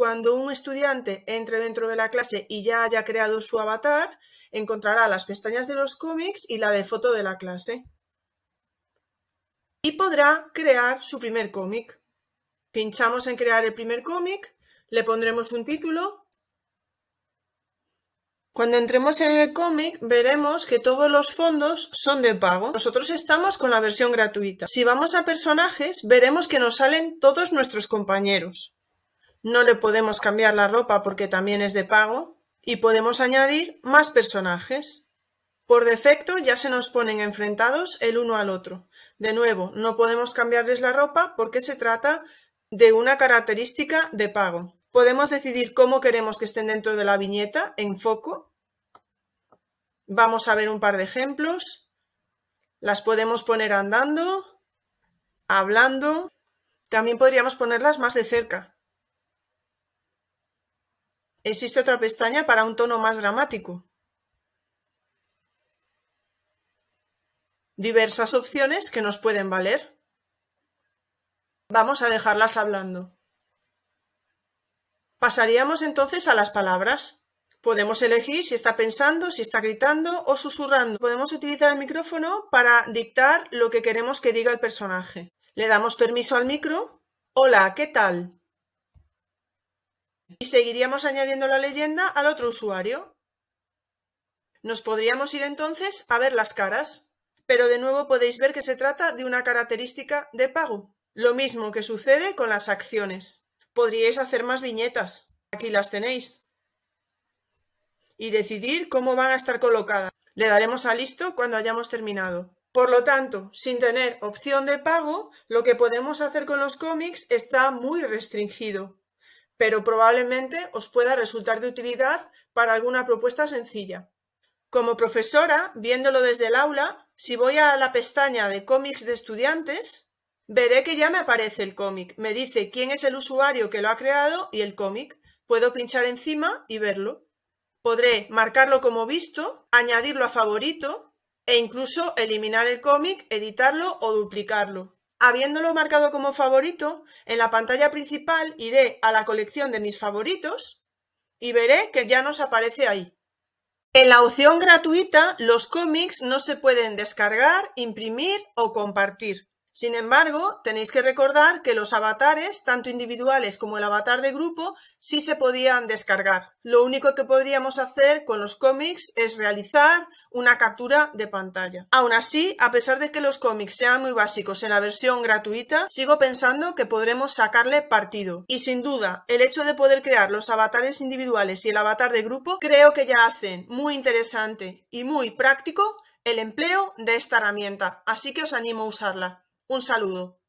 Cuando un estudiante entre dentro de la clase y ya haya creado su avatar, encontrará las pestañas de los cómics y la de foto de la clase. Y podrá crear su primer cómic. Pinchamos en crear el primer cómic, le pondremos un título. Cuando entremos en el cómic veremos que todos los fondos son de pago. Nosotros estamos con la versión gratuita. Si vamos a personajes veremos que nos salen todos nuestros compañeros no le podemos cambiar la ropa porque también es de pago y podemos añadir más personajes. Por defecto ya se nos ponen enfrentados el uno al otro. De nuevo, no podemos cambiarles la ropa porque se trata de una característica de pago. Podemos decidir cómo queremos que estén dentro de la viñeta en foco. Vamos a ver un par de ejemplos. Las podemos poner andando, hablando. También podríamos ponerlas más de cerca. Existe otra pestaña para un tono más dramático. Diversas opciones que nos pueden valer. Vamos a dejarlas hablando. Pasaríamos entonces a las palabras. Podemos elegir si está pensando, si está gritando o susurrando. Podemos utilizar el micrófono para dictar lo que queremos que diga el personaje. Le damos permiso al micro. Hola, ¿qué tal? y seguiríamos añadiendo la leyenda al otro usuario. Nos podríamos ir entonces a ver las caras, pero de nuevo podéis ver que se trata de una característica de pago, lo mismo que sucede con las acciones. Podríais hacer más viñetas, aquí las tenéis, y decidir cómo van a estar colocadas. Le daremos a listo cuando hayamos terminado. Por lo tanto, sin tener opción de pago, lo que podemos hacer con los cómics está muy restringido pero probablemente os pueda resultar de utilidad para alguna propuesta sencilla. Como profesora, viéndolo desde el aula, si voy a la pestaña de cómics de estudiantes, veré que ya me aparece el cómic. Me dice quién es el usuario que lo ha creado y el cómic. Puedo pinchar encima y verlo. Podré marcarlo como visto, añadirlo a favorito e incluso eliminar el cómic, editarlo o duplicarlo. Habiéndolo marcado como favorito, en la pantalla principal iré a la colección de mis favoritos y veré que ya nos aparece ahí. En la opción gratuita, los cómics no se pueden descargar, imprimir o compartir. Sin embargo, tenéis que recordar que los avatares, tanto individuales como el avatar de grupo, sí se podían descargar. Lo único que podríamos hacer con los cómics es realizar una captura de pantalla. Aún así, a pesar de que los cómics sean muy básicos en la versión gratuita, sigo pensando que podremos sacarle partido. Y sin duda, el hecho de poder crear los avatares individuales y el avatar de grupo creo que ya hacen muy interesante y muy práctico el empleo de esta herramienta, así que os animo a usarla. Un saludo.